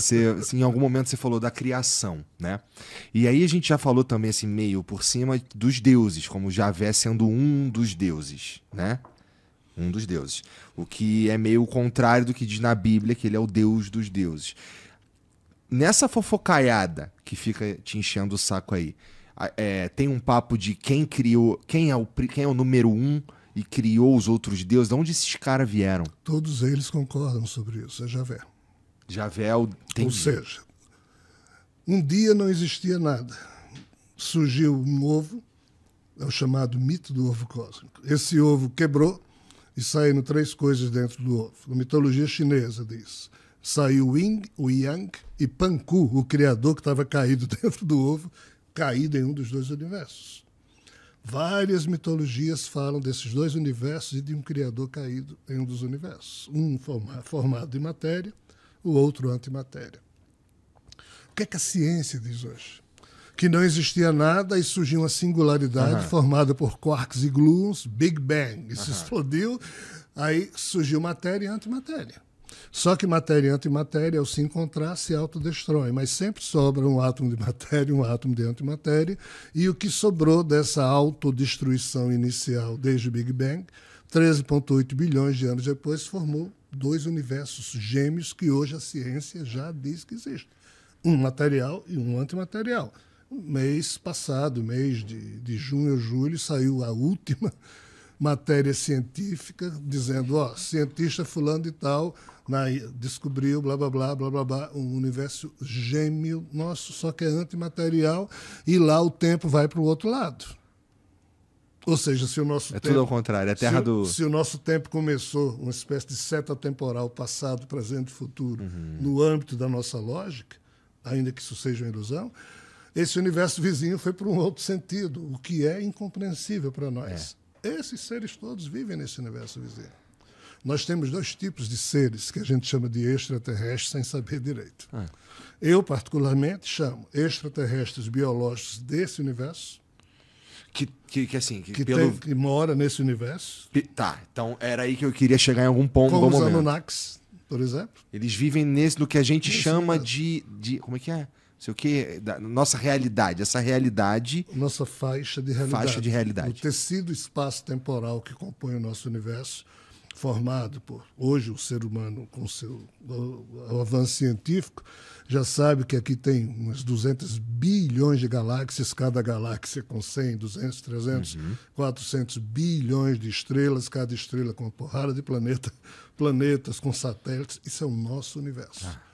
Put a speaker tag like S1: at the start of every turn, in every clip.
S1: Você, assim, em algum momento você falou da criação, né? E aí a gente já falou também assim meio por cima dos deuses, como Javé sendo um dos deuses, né? Um dos deuses. O que é meio o contrário do que diz na Bíblia, que ele é o Deus dos deuses. Nessa fofocaiada que fica te enchendo o saco aí, é, tem um papo de quem criou, quem é o, quem é o número um e criou os outros deuses, de onde esses caras vieram?
S2: Todos eles concordam sobre isso, é Javé. Javel tem. Ou seja, um dia não existia nada. Surgiu um ovo, é o chamado mito do ovo cósmico. Esse ovo quebrou e saíram três coisas dentro do ovo. Na mitologia chinesa diz. Saiu o Ying, o Yang e Panku, o criador que estava caído dentro do ovo, caído em um dos dois universos. Várias mitologias falam desses dois universos e de um criador caído em um dos universos. Um formado de matéria, o outro antimatéria. O que é que a ciência diz hoje? Que não existia nada e surgiu uma singularidade uhum. formada por quarks e gluons, Big Bang. Isso uhum. explodiu, aí surgiu matéria e antimatéria. Só que matéria e antimatéria, ao se encontrar, se autodestrói, mas sempre sobra um átomo de matéria e um átomo de antimatéria, e o que sobrou dessa autodestruição inicial desde o Big Bang 13,8 bilhões de anos depois, formou dois universos gêmeos que hoje a ciência já diz que existem: um material e um antimaterial. Mês passado, mês de, de junho ou julho, saiu a última matéria científica dizendo: ó, cientista fulano de tal na, descobriu blá blá blá blá blá blá um universo gêmeo nosso, só que é antimaterial, e lá o tempo vai para o outro lado. Ou seja, se o nosso é tempo, tudo ao contrário, é terra se, do se o nosso tempo começou uma espécie de seta temporal passado, presente e futuro uhum. no âmbito da nossa lógica, ainda que isso seja uma ilusão, esse universo vizinho foi para um outro sentido, o que é incompreensível para nós. É. Esses seres todos vivem nesse universo vizinho. Nós temos dois tipos de seres que a gente chama de extraterrestres sem saber direito. Ah. Eu particularmente chamo extraterrestres biológicos desse universo que, que, que assim. Que, que, pelo... tem, que mora nesse universo.
S1: Tá, então era aí que eu queria chegar em algum ponto. Como os
S2: Anunnakis, por exemplo.
S1: Eles vivem nesse, no que a gente Isso chama é. de, de. Como é que é? Não sei o que, nossa realidade, essa realidade. Nossa
S2: faixa de realidade. Faixa de realidade. O tecido espaço-temporal que compõe o nosso universo formado por hoje o ser humano com seu avanço científico já sabe que aqui tem uns 200 bilhões de galáxias, cada galáxia com 100, 200, 300, uhum. 400 bilhões de estrelas, cada estrela com uma porrada de planeta, planetas com satélites, isso é o nosso universo. Ah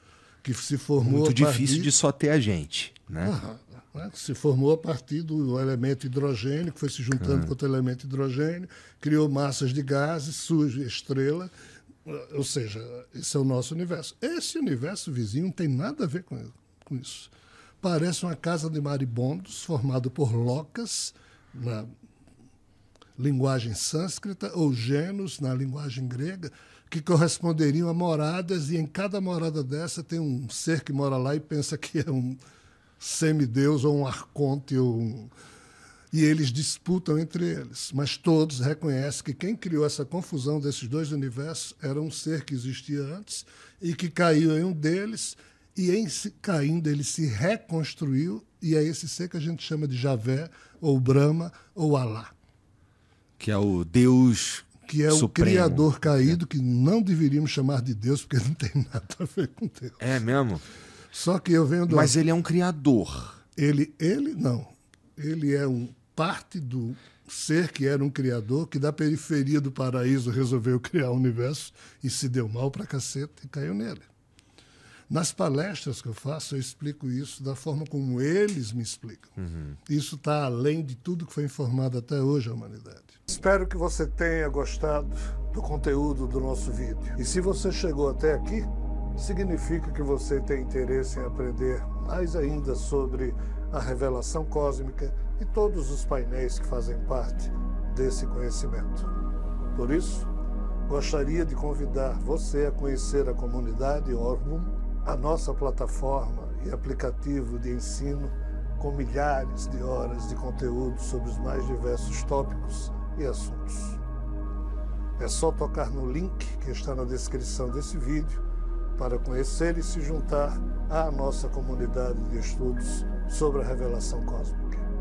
S2: que se formou. Muito difícil partir... de
S1: só ter a gente. Né?
S2: Ah, né? se formou a partir do elemento hidrogênio, que foi se juntando ah. com outro elemento hidrogênio, criou massas de gases, surge estrela. Ou seja, esse é o nosso universo. Esse universo vizinho não tem nada a ver com isso. Parece uma casa de maribondos formada por locas na, linguagem sânscrita ou genus na linguagem grega, que corresponderiam a moradas, e em cada morada dessa tem um ser que mora lá e pensa que é um semideus ou um arconte ou um... E eles disputam entre eles, mas todos reconhecem que quem criou essa confusão desses dois universos era um ser que existia antes e que caiu em um deles, e em caindo ele se reconstruiu, e é esse ser que a gente chama de Javé, ou Brahma, ou Alá.
S1: Que é o Deus que é Supremo. o criador
S2: é. caído, que não deveríamos chamar de Deus, porque não tem nada a ver com
S1: Deus. É mesmo?
S2: Só que eu vendo. Mas
S1: ele é um criador.
S2: Ele, ele não. Ele é um parte do ser que era um criador, que da periferia do paraíso resolveu criar o universo e se deu mal pra caceta e caiu nele. Nas palestras que eu faço, eu explico isso da forma como eles me explicam. Uhum. Isso está além de tudo que foi informado até hoje à humanidade. Espero que você tenha gostado do conteúdo do nosso vídeo. E se você chegou até aqui, significa que você tem interesse em aprender mais ainda sobre a revelação cósmica e todos os painéis que fazem parte desse conhecimento. Por isso, gostaria de convidar você a conhecer a comunidade Orbum a nossa plataforma e aplicativo de ensino com milhares de horas de conteúdo sobre os mais diversos tópicos e assuntos. É só tocar no link que está na descrição desse vídeo para conhecer e se juntar à nossa comunidade de estudos sobre a revelação cósmica.